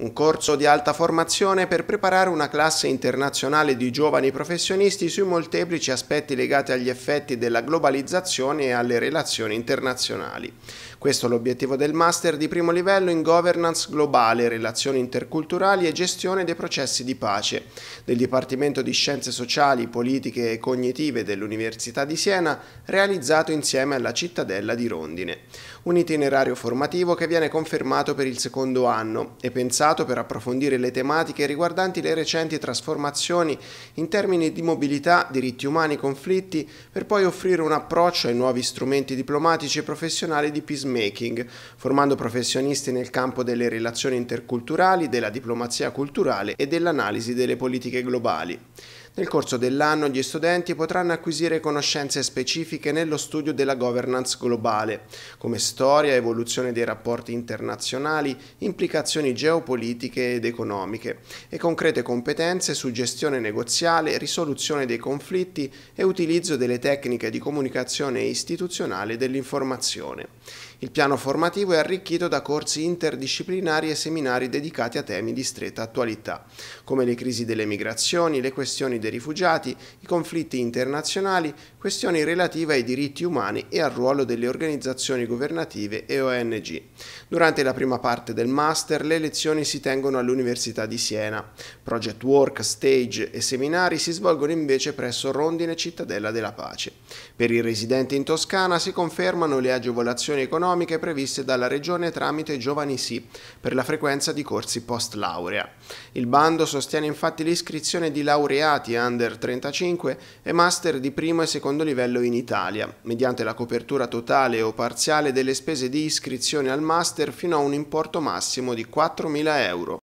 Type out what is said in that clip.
un corso di alta formazione per preparare una classe internazionale di giovani professionisti sui molteplici aspetti legati agli effetti della globalizzazione e alle relazioni internazionali. Questo è l'obiettivo del master di primo livello in governance globale, relazioni interculturali e gestione dei processi di pace del Dipartimento di Scienze Sociali, Politiche e Cognitive dell'Università di Siena, realizzato insieme alla cittadella di Rondine. Un itinerario formativo che viene confermato per il secondo anno e pensato passato per approfondire le tematiche riguardanti le recenti trasformazioni in termini di mobilità, diritti umani, conflitti, per poi offrire un approccio ai nuovi strumenti diplomatici e professionali di peacemaking, formando professionisti nel campo delle relazioni interculturali, della diplomazia culturale e dell'analisi delle politiche globali. Nel corso dell'anno gli studenti potranno acquisire conoscenze specifiche nello studio della governance globale, come storia, evoluzione dei rapporti internazionali, implicazioni geopolitiche ed economiche, e concrete competenze su gestione negoziale, risoluzione dei conflitti e utilizzo delle tecniche di comunicazione istituzionale dell'informazione. Il piano formativo è arricchito da corsi interdisciplinari e seminari dedicati a temi di stretta attualità, come le crisi delle migrazioni, le questioni dei rifugiati, i conflitti internazionali, questioni relative ai diritti umani e al ruolo delle organizzazioni governative e ONG. Durante la prima parte del master le lezioni si tengono all'Università di Siena. Project work, stage e seminari si svolgono invece presso Rondine Cittadella della Pace. Per i residenti in Toscana si confermano le agevolazioni economiche economiche previste dalla Regione tramite Giovani Sì per la frequenza di corsi post laurea. Il bando sostiene infatti l'iscrizione di laureati under 35 e master di primo e secondo livello in Italia, mediante la copertura totale o parziale delle spese di iscrizione al master fino a un importo massimo di 4.000 euro.